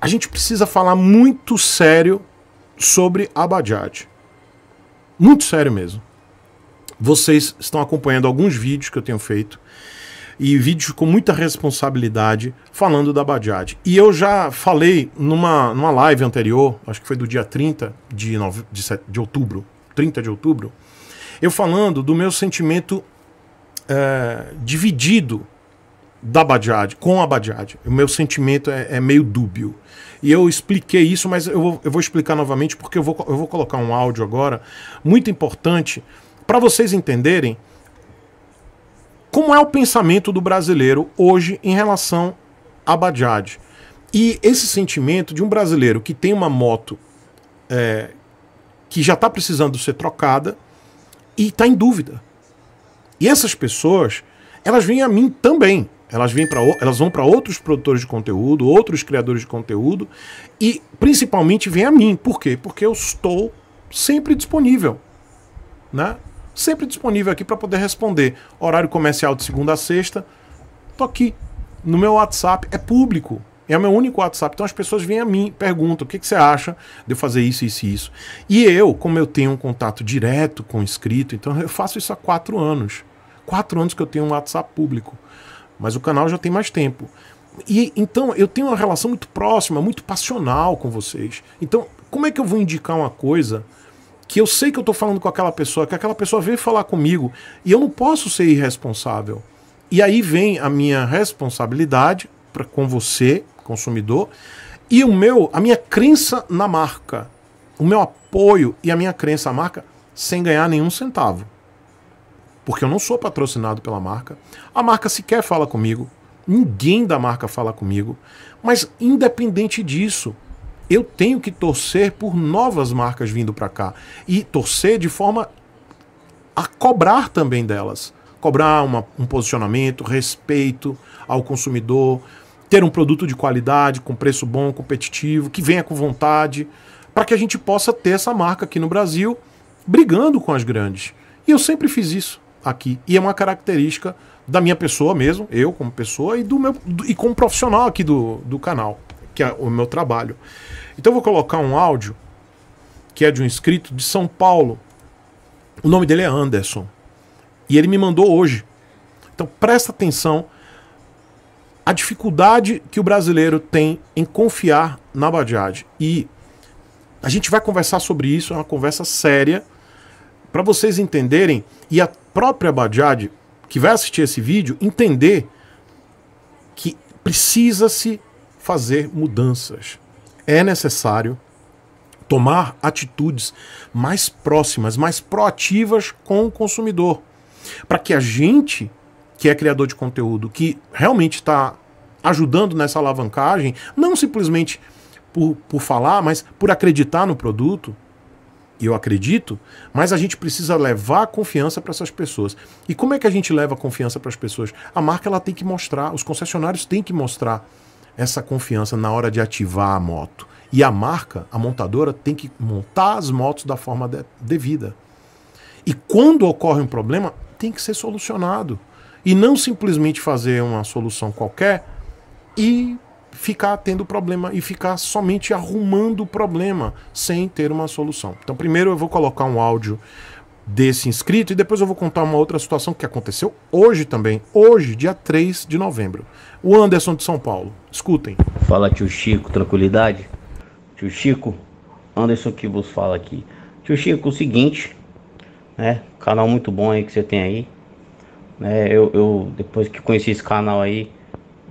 a gente precisa falar muito sério sobre a Bajaj. Muito sério mesmo. Vocês estão acompanhando alguns vídeos que eu tenho feito e vídeos com muita responsabilidade falando da Bajaj. E eu já falei numa, numa live anterior, acho que foi do dia 30 de, nove, de, set, de outubro, 30 de outubro, eu falando do meu sentimento é, dividido da Bajaj, com a Bajaj. O meu sentimento é, é meio dúbio. E eu expliquei isso, mas eu vou, eu vou explicar novamente porque eu vou, eu vou colocar um áudio agora muito importante para vocês entenderem como é o pensamento do brasileiro hoje em relação à Bajaj. E esse sentimento de um brasileiro que tem uma moto é, que já está precisando ser trocada e está em dúvida. E essas pessoas, elas vêm a mim também. Elas, vêm pra, elas vão para outros produtores de conteúdo, outros criadores de conteúdo e principalmente vem a mim. Por quê? Porque eu estou sempre disponível. Né? Sempre disponível aqui para poder responder. Horário comercial de segunda a sexta. Tô aqui. No meu WhatsApp é público. É o meu único WhatsApp. Então as pessoas vêm a mim, perguntam: o que, que você acha de eu fazer isso, isso e isso. E eu, como eu tenho um contato direto com o inscrito, então eu faço isso há quatro anos. Quatro anos que eu tenho um WhatsApp público mas o canal já tem mais tempo. E então eu tenho uma relação muito próxima, muito passional com vocês. Então, como é que eu vou indicar uma coisa que eu sei que eu estou falando com aquela pessoa, que aquela pessoa veio falar comigo e eu não posso ser irresponsável? E aí vem a minha responsabilidade pra, com você, consumidor, e o meu, a minha crença na marca, o meu apoio e a minha crença à marca sem ganhar nenhum centavo porque eu não sou patrocinado pela marca. A marca sequer fala comigo, ninguém da marca fala comigo. Mas independente disso, eu tenho que torcer por novas marcas vindo para cá e torcer de forma a cobrar também delas. Cobrar uma, um posicionamento, respeito ao consumidor, ter um produto de qualidade, com preço bom, competitivo, que venha com vontade, para que a gente possa ter essa marca aqui no Brasil brigando com as grandes. E eu sempre fiz isso aqui. E é uma característica da minha pessoa mesmo, eu como pessoa, e do meu do, e como profissional aqui do, do canal, que é o meu trabalho. Então eu vou colocar um áudio que é de um inscrito de São Paulo. O nome dele é Anderson. E ele me mandou hoje. Então presta atenção a dificuldade que o brasileiro tem em confiar na Bajaj. E a gente vai conversar sobre isso, é uma conversa séria, para vocês entenderem e a própria Bajaj, que vai assistir esse vídeo, entender que precisa-se fazer mudanças. É necessário tomar atitudes mais próximas, mais proativas com o consumidor, para que a gente, que é criador de conteúdo, que realmente está ajudando nessa alavancagem, não simplesmente por, por falar, mas por acreditar no produto, eu acredito, mas a gente precisa levar a confiança para essas pessoas. E como é que a gente leva a confiança para as pessoas? A marca ela tem que mostrar, os concessionários têm que mostrar essa confiança na hora de ativar a moto. E a marca, a montadora, tem que montar as motos da forma de, devida. E quando ocorre um problema, tem que ser solucionado. E não simplesmente fazer uma solução qualquer e ficar tendo problema e ficar somente arrumando o problema sem ter uma solução. Então, primeiro eu vou colocar um áudio desse inscrito e depois eu vou contar uma outra situação que aconteceu hoje também, hoje, dia 3 de novembro. O Anderson de São Paulo. Escutem. Fala tio Chico, tranquilidade? Tio Chico, Anderson que vos fala aqui. Tio Chico, o seguinte, né? Canal muito bom aí que você tem aí. Né, eu, eu depois que conheci esse canal aí,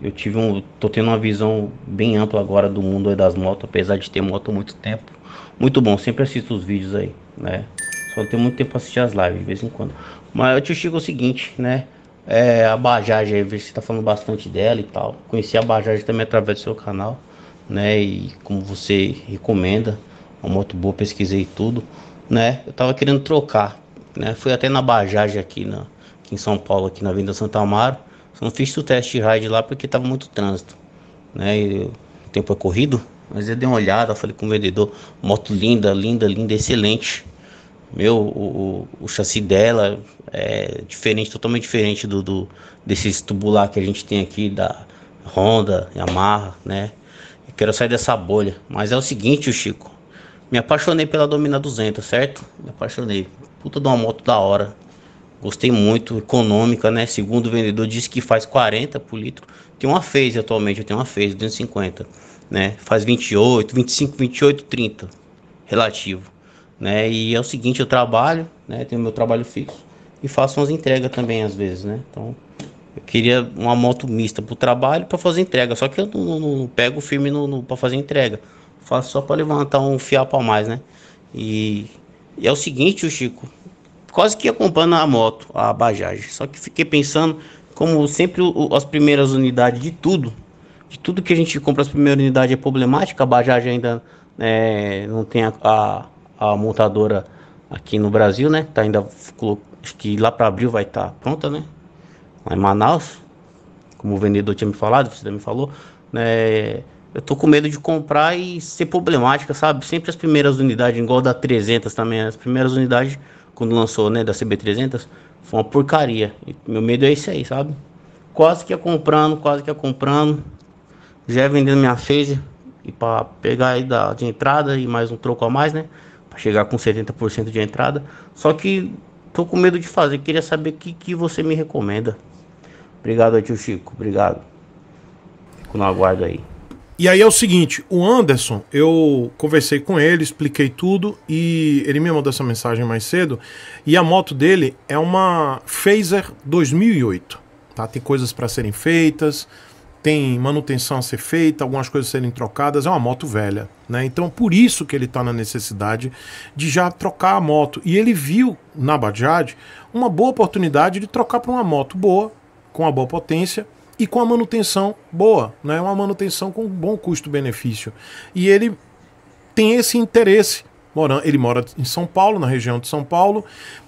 eu tive um, tô tendo uma visão bem ampla agora do mundo das motos, apesar de ter moto há muito tempo. Muito bom, sempre assisto os vídeos aí, né? Só não tenho muito tempo para assistir as lives de vez em quando. Mas eu te digo o seguinte, né? É, a Bajaj aí, você tá falando bastante dela e tal. Conheci a Bajaj também através do seu canal, né? E como você recomenda, é uma moto boa, pesquisei tudo, né? Eu tava querendo trocar, né? Fui até na Bajaj aqui na aqui em São Paulo, aqui na Avenida Santa Amaro não fiz o teste ride lá porque tava muito trânsito, né? E o tempo é corrido, mas eu dei uma olhada, falei com o vendedor, moto linda, linda, linda, excelente. Meu, o, o, o chassi dela é diferente, totalmente diferente do, do desses tubular que a gente tem aqui da Honda, Yamaha, né? Eu quero sair dessa bolha. Mas é o seguinte, o Chico, me apaixonei pela Domina 200, certo? Me apaixonei. Puta de uma moto da hora. Gostei muito, econômica, né? Segundo o vendedor, disse que faz 40 por litro. Tem uma fez atualmente, eu tenho uma fez, 250, né? Faz 28, 25, 28, 30, relativo, né? E é o seguinte, eu trabalho, né? Tenho meu trabalho fixo e faço umas entregas também às vezes, né? Então, eu queria uma moto mista para o trabalho para fazer entrega, só que eu não, não, não pego firme para fazer entrega. Faço só para levantar um fiapo a mais, né? E, e é o seguinte, o Chico, quase que acompanhando a moto, a Bajaj. Só que fiquei pensando, como sempre o, as primeiras unidades de tudo, de tudo que a gente compra as primeiras unidades é problemática, a Bajaj ainda é, não tem a, a, a, montadora aqui no Brasil, né? Tá ainda acho que lá para abril vai estar tá pronta, né? Lá em Manaus, como o vendedor tinha me falado, você me falou, né? Eu tô com medo de comprar e ser problemática, sabe? Sempre as primeiras unidades, igual da 300 também, as primeiras unidades quando lançou, né, da CB300, foi uma porcaria. E meu medo é esse aí, sabe? Quase que ia comprando, quase que ia comprando. Já ia vendendo minha phase e para pegar aí da, de entrada e mais um troco a mais, né? Para chegar com 70% de entrada. Só que tô com medo de fazer, queria saber o que, que você me recomenda. Obrigado, tio Chico. Obrigado. Fico no aguardo aí. E aí é o seguinte, o Anderson, eu conversei com ele, expliquei tudo e ele me mandou essa mensagem mais cedo. E a moto dele é uma Phaser 2008, tá? Tem coisas para serem feitas, tem manutenção a ser feita, algumas coisas serem trocadas. É uma moto velha, né? Então por isso que ele está na necessidade de já trocar a moto. E ele viu na Bajaj uma boa oportunidade de trocar para uma moto boa, com uma boa potência e com a manutenção boa, né? uma manutenção com bom custo-benefício. E ele tem esse interesse. Ele mora em São Paulo, na região de São Paulo,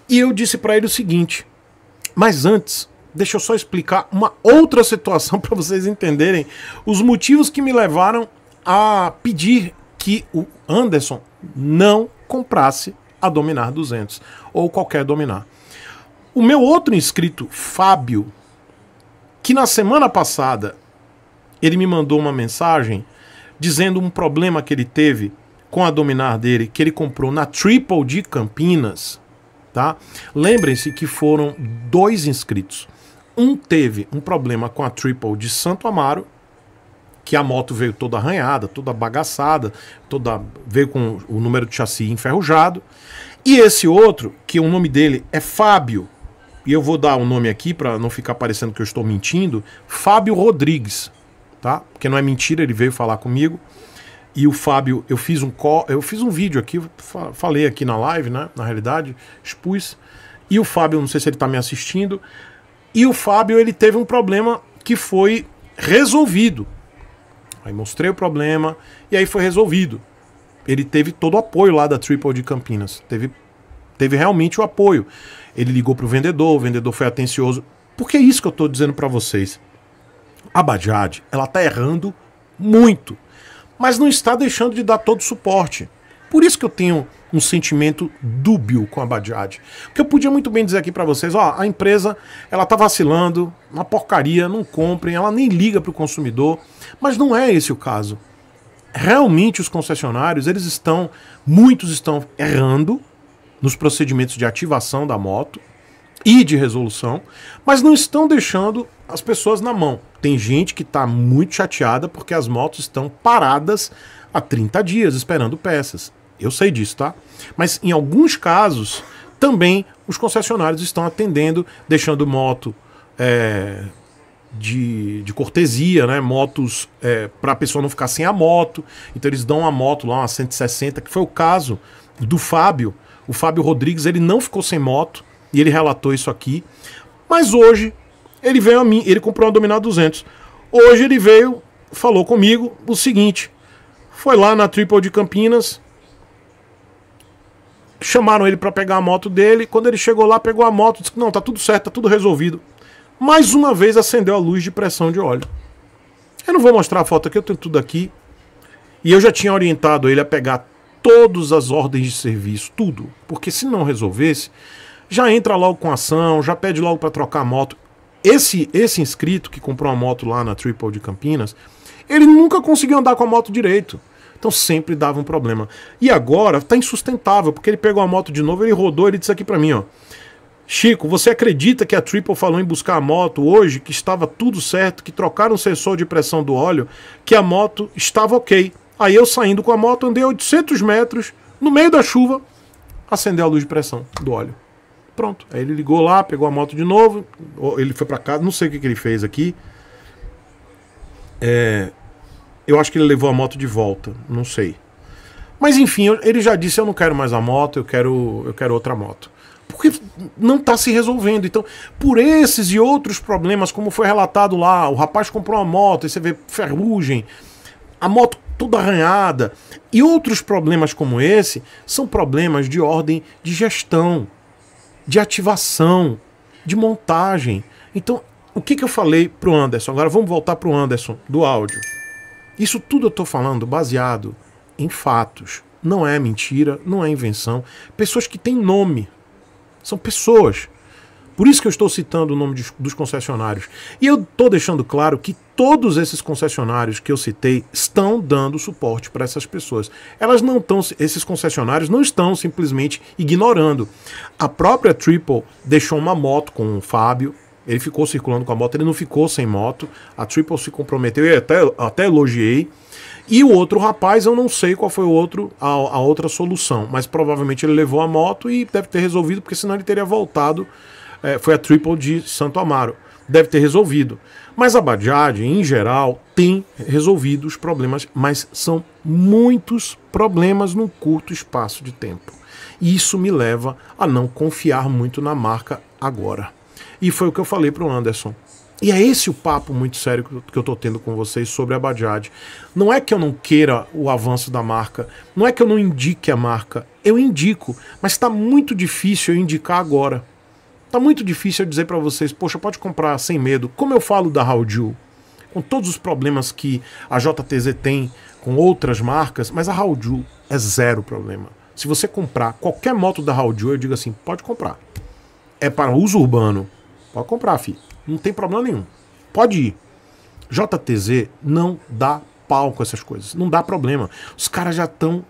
e eu disse para ele o seguinte: mas antes, deixa eu só explicar uma outra situação para vocês entenderem os motivos que me levaram a pedir que o Anderson não comprasse a Dominar 200 ou qualquer Dominar. O meu outro inscrito, Fábio, que na semana passada ele me mandou uma mensagem dizendo um problema que ele teve com a dominar dele, que ele comprou na Triple de Campinas, tá? Lembrem-se que foram dois inscritos. Um teve um problema com a Triple de Santo Amaro, que a moto veio toda arranhada, toda bagaçada, toda veio com o número de chassi enferrujado. E esse outro, que o nome dele é Fábio, e eu vou dar o um nome aqui para não ficar parecendo que eu estou mentindo, Fábio Rodrigues, tá? Porque não é mentira, ele veio falar comigo. E o Fábio, eu fiz um co, eu fiz um vídeo aqui, falei aqui na live, né? Na realidade, expus. E o Fábio, não sei se ele está me assistindo. E o Fábio, ele teve um problema que foi resolvido. Aí mostrei o problema e aí foi resolvido. Ele teve todo o apoio lá da Triple de Campinas. Teve teve realmente o apoio. Ele ligou para o vendedor, o vendedor foi atencioso. Porque é isso que eu estou dizendo para vocês. A Bajaj, ela está errando muito, mas não está deixando de dar todo o suporte. Por isso que eu tenho um sentimento dúbio com a Bajaj. Porque eu podia muito bem dizer aqui para vocês, ó, a empresa, ela tá vacilando, uma porcaria, não comprem, ela nem liga para o consumidor, mas não é esse o caso. Realmente os concessionários, eles estão, muitos estão errando, nos procedimentos de ativação da moto e de resolução, mas não estão deixando as pessoas na mão. Tem gente que está muito chateada porque as motos estão paradas há 30 dias esperando peças. Eu sei disso, tá? Mas em alguns casos, também os concessionários estão atendendo, deixando moto é, de, de, cortesia, né? Motos é, para a pessoa não ficar sem a moto. Então eles dão a moto lá, uma 160, que foi o caso do Fábio, o Fábio Rodrigues ele não ficou sem moto e ele relatou isso aqui. Mas hoje ele veio a mim, ele comprou uma Dominar 200. Hoje ele veio, falou comigo o seguinte: foi lá na Triple de Campinas, chamaram ele para pegar a moto dele. Quando ele chegou lá, pegou a moto, disse que não, tá tudo certo, tá tudo resolvido. Mais uma vez acendeu a luz de pressão de óleo. Eu não vou mostrar a foto aqui, eu tenho tudo aqui. E eu já tinha orientado ele a pegar todas as ordens de serviço, tudo. Porque se não resolvesse, já entra logo com ação, já pede logo para trocar a moto. Esse, esse inscrito que comprou uma moto lá na Triple de Campinas, ele nunca conseguiu andar com a moto direito. Então sempre dava um problema. E agora tá insustentável, porque ele pegou a moto de novo, ele rodou, ele disse aqui para mim, ó. Chico, você acredita que a Triple falou em buscar a moto hoje, que estava tudo certo, que trocaram o sensor de pressão do óleo, que a moto estava ok. Aí eu saindo com a moto, andei 800 metros, no meio da chuva, acendeu a luz de pressão do óleo. Pronto. Aí ele ligou lá, pegou a moto de novo, ele foi para casa, não sei o que, que ele fez aqui. É, eu acho que ele levou a moto de volta, não sei. Mas enfim, ele já disse: eu não quero mais a moto, eu quero, eu quero outra moto. Porque não está se resolvendo. Então, por esses e outros problemas, como foi relatado lá, o rapaz comprou uma moto, e você vê ferrugem, a moto toda arranhada. E outros problemas como esse são problemas de ordem de gestão, de ativação, de montagem. Então, o que, que eu falei para o Anderson? Agora vamos voltar para o Anderson do áudio. Isso tudo eu estou falando baseado em fatos. Não é mentira, não é invenção. Pessoas que têm nome. São pessoas. Por isso que eu estou citando o nome de, dos concessionários. E eu estou deixando claro que todos esses concessionários que eu citei estão dando suporte para essas pessoas. Elas não estão, esses concessionários não estão simplesmente ignorando. A própria Triple deixou uma moto com o Fábio, ele ficou circulando com a moto, ele não ficou sem moto. A Triple se comprometeu e até, até elogiei. E o outro rapaz, eu não sei qual foi o outro, a, a outra solução, mas provavelmente ele levou a moto e deve ter resolvido, porque senão ele teria voltado é, foi a Triple de Santo Amaro. Deve ter resolvido. Mas a Bajaj, em geral, tem resolvido os problemas, mas são muitos problemas num curto espaço de tempo. E isso me leva a não confiar muito na marca agora. E foi o que eu falei para o Anderson. E é esse o papo muito sério que eu estou tendo com vocês sobre a Bajaj. Não é que eu não queira o avanço da marca, não é que eu não indique a marca, eu indico, mas está muito difícil eu indicar agora. Tá muito difícil eu dizer para vocês, poxa, pode comprar sem medo. Como eu falo da Haudiu, com todos os problemas que a JTZ tem com outras marcas, mas a Haudiu é zero problema. Se você comprar qualquer moto da Haudiu, eu digo assim, pode comprar. É para uso urbano. Pode comprar, fi. Não tem problema nenhum. Pode ir. JTZ não dá pau com essas coisas. Não dá problema. Os caras já estão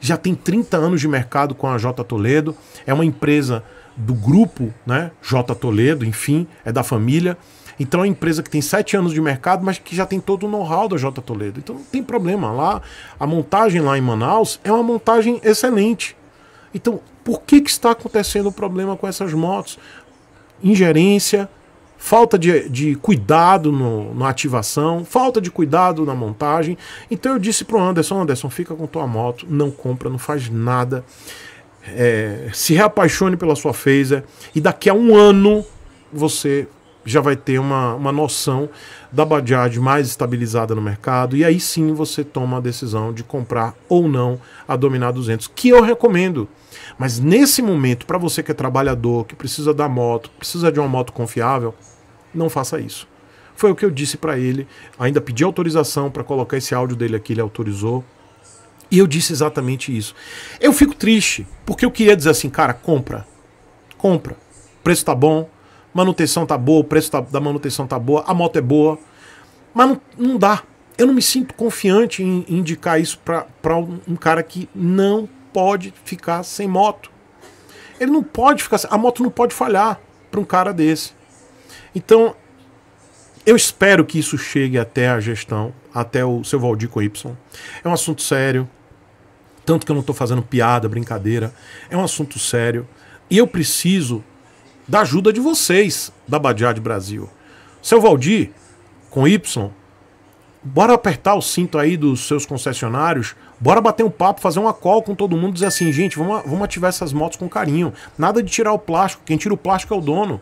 já tem 30 anos de mercado com a J Toledo. É uma empresa do grupo, né? J. Toledo, enfim, é da família. Então é uma empresa que tem sete anos de mercado, mas que já tem todo o know-how da J. Toledo. Então não tem problema. Lá, a montagem lá em Manaus é uma montagem excelente. Então, por que, que está acontecendo o problema com essas motos? Ingerência, falta de, de cuidado no, na ativação, falta de cuidado na montagem. Então eu disse pro Anderson, Anderson, fica com tua moto, não compra, não faz nada é, se reapaixone pela sua phaser e daqui a um ano você já vai ter uma, uma noção da Bajaj mais estabilizada no mercado e aí sim você toma a decisão de comprar ou não a Dominar 200, que eu recomendo. Mas nesse momento, para você que é trabalhador, que precisa da moto, precisa de uma moto confiável, não faça isso. Foi o que eu disse para ele, ainda pedi autorização para colocar esse áudio dele aqui, ele autorizou. E eu disse exatamente isso. Eu fico triste, porque eu queria dizer assim, cara, compra. Compra. O preço tá bom, manutenção tá boa, o preço tá, da manutenção tá boa, a moto é boa. Mas não, não dá. Eu não me sinto confiante em, indicar isso para um, um cara que não pode ficar sem moto. Ele não pode ficar sem, A moto não pode falhar para um cara desse. Então, eu espero que isso chegue até a gestão, até o seu Valdir com Y. É um assunto sério, tanto que eu não estou fazendo piada, brincadeira. É um assunto sério. E eu preciso da ajuda de vocês, da Badiade Brasil. Seu Valdir, com Y, bora apertar o cinto aí dos seus concessionários, bora bater um papo, fazer uma call com todo mundo, dizer assim, gente, vamos, vamos ativar essas motos com carinho. Nada de tirar o plástico, quem tira o plástico é o dono.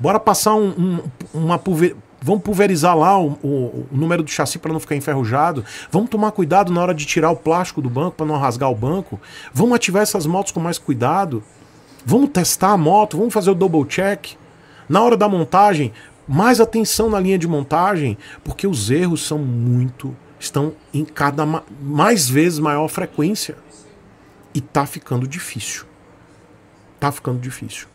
Bora passar um, um, uma pulver, vamos pulverizar lá o, o, o número do chassi para não ficar enferrujado, vamos tomar cuidado na hora de tirar o plástico do banco para não rasgar o banco, vamos ativar essas motos com mais cuidado, vamos testar a moto, vamos fazer o double check. Na hora da montagem, mais atenção na linha de montagem, porque os erros são muito, estão em cada mais vezes maior frequência. E tá ficando difícil. Tá ficando difícil.